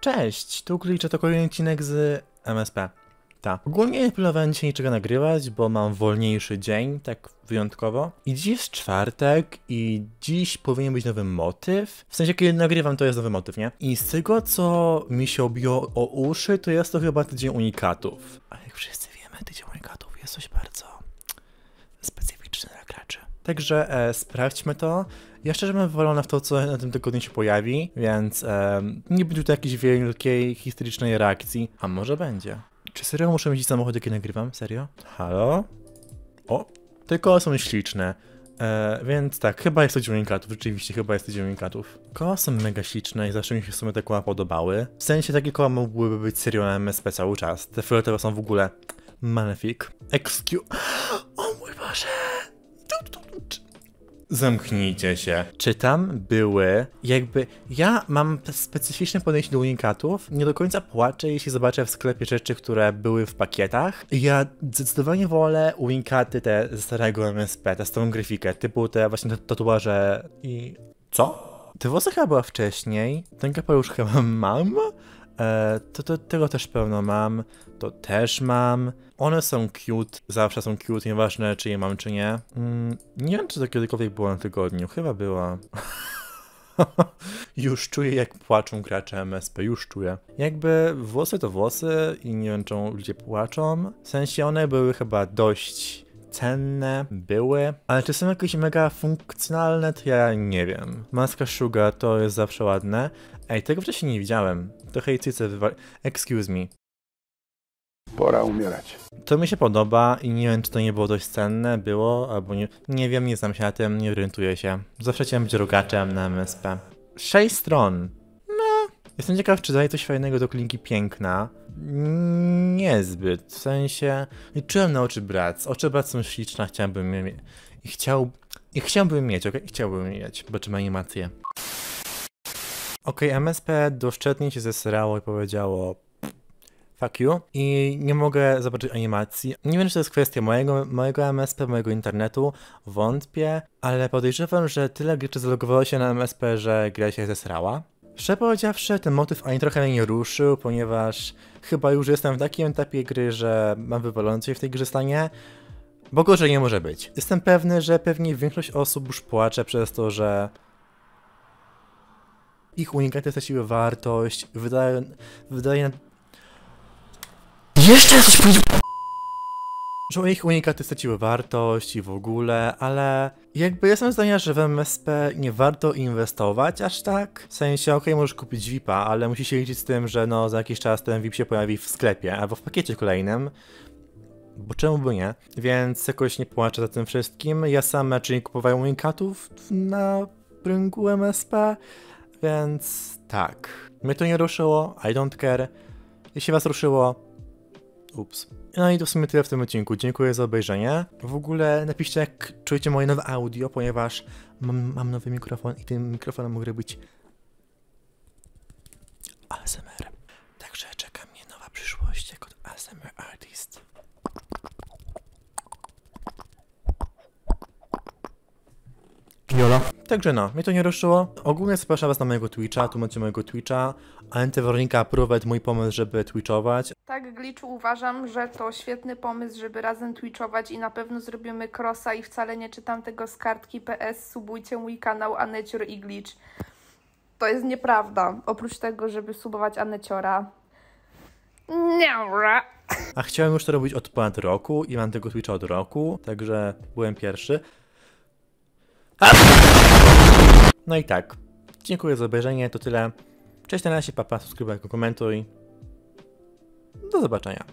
Cześć, tu Klicze, to kolejny odcinek z MSP. Ta. Ogólnie nie planowałem dzisiaj niczego nagrywać, bo mam wolniejszy dzień, tak wyjątkowo. I dziś jest czwartek i dziś powinien być nowy motyw. W sensie, kiedy nagrywam, to jest nowy motyw, nie? I z tego, co mi się obiło o uszy, to jest to chyba tydzień unikatów. Ale jak wszyscy wiemy, tydzień unikatów jest coś bardzo Także e, sprawdźmy to. Ja szczerze bym wolał na to, co na tym tygodniu się pojawi, więc e, nie będzie tutaj jakiejś wielkiej historycznej reakcji, a może będzie. Czy serio muszę mieć samochód, jaki nagrywam? Serio? Halo? O, te koła są śliczne. E, więc tak, chyba jest to dziennikatów, rzeczywiście chyba jest to dziennikatów. Koła są mega śliczne i zawsze mi się w sumie te koła podobały. W sensie takie koła mogłyby być serio na MSP cały czas. Te fioletowe są w ogóle magnific. Excuse... O mój Boże! zamknijcie się. Czy tam były jakby... Ja mam specyficzne podejście do unikatów. Nie do końca płaczę, jeśli zobaczę w sklepie rzeczy, które były w pakietach. Ja zdecydowanie wolę unikaty te ze starego MSP, te starą grafikę, typu te właśnie tatuaże i... Co? Ty włosy chyba była wcześniej, ten kapelusz chyba mam, E, to, to, tego też pełno mam, to też mam. One są cute, zawsze są cute, nieważne czy je mam czy nie. Mm, nie wiem czy to kiedykolwiek było na tygodniu, chyba była. już czuję jak płaczą gracze MSP, już czuję. Jakby włosy to włosy i nie wiem czemu ludzie płaczą. W sensie one były chyba dość cenne były, ale czy są jakieś mega funkcjonalne, to ja nie wiem. Maska Shuga to jest zawsze ładne. Ej, tego wcześniej nie widziałem. To hejtyce wywali... Excuse me. Pora umierać. To mi się podoba i nie wiem, czy to nie było dość cenne, było, albo nie. Nie wiem, nie znam się na tym, nie orientuję się. Zawsze chciałem być rogaczem na MSP. Sześć stron. Jestem ciekaw, czy daje coś fajnego do klinki piękna. Niezbyt, w sensie... Liczyłem na oczy brat. Oczy brat są śliczne, chciałbym je mieć. I chciał... I chciałbym mieć, okej? Okay? Chciałbym mieć. Zobaczymy animację. Okej, okay, MSP doszczętnie się zesrało i powiedziało fuck you i nie mogę zobaczyć animacji. Nie wiem, czy to jest kwestia mojego, mojego MSP, mojego internetu, wątpię, ale podejrzewam, że tyle graczy zalogowało się na MSP, że gra się zesrała. Szczerze powiedziawszy, ten motyw ani trochę mnie nie ruszył, ponieważ chyba już jestem w takim etapie gry, że mam wywalone coś w tej grze stanie. Bo gorzej nie może być. Jestem pewny, że pewnie większość osób już płacze przez to, że ich unikaty straciły wartość, wydaje, wydaje... Jeszcze coś powiedział! Że ich unikaty straciły wartość i w ogóle, ale jakby jestem zdania, że w MSP nie warto inwestować aż tak. W sensie, okej, okay, możesz kupić VIPa, ale musisz się liczyć z tym, że no za jakiś czas ten VIP się pojawi w sklepie albo w pakiecie kolejnym. Bo czemu by nie? Więc jakoś nie płaczę za tym wszystkim. Ja sam raczej nie kupowałem winkatów na rynku MSP, więc tak. Mnie to nie ruszyło, I don't care. Jeśli was ruszyło, Ups. No i to w sumie tyle w tym odcinku. Dziękuję za obejrzenie. W ogóle napiszcie, jak czujecie moje nowe audio, ponieważ mam, mam nowy mikrofon i tym mikrofonem mogę być ASMR. Także czeka mnie nowa przyszłość jako ASMR artist. Także no, mnie to nie ruszyło. Ogólnie zapraszam was na mojego Twitcha, tu macie mojego Twitcha. A Antyweronika prowadzi mój pomysł, żeby Twitchować. Tak, Glitchu uważam, że to świetny pomysł, żeby razem Twitchować i na pewno zrobimy crossa i wcale nie czytam tego z kartki PS. Subujcie mój kanał Anecior i Glitch. To jest nieprawda. Oprócz tego, żeby subować Aneciora. Nie, A chciałem już to robić od ponad roku i mam tego Twitcha od roku, także byłem pierwszy. No i tak. Dziękuję za obejrzenie, to tyle. Cześć, na razie, papa, subskrybuj, komentuj. Do zobaczenia.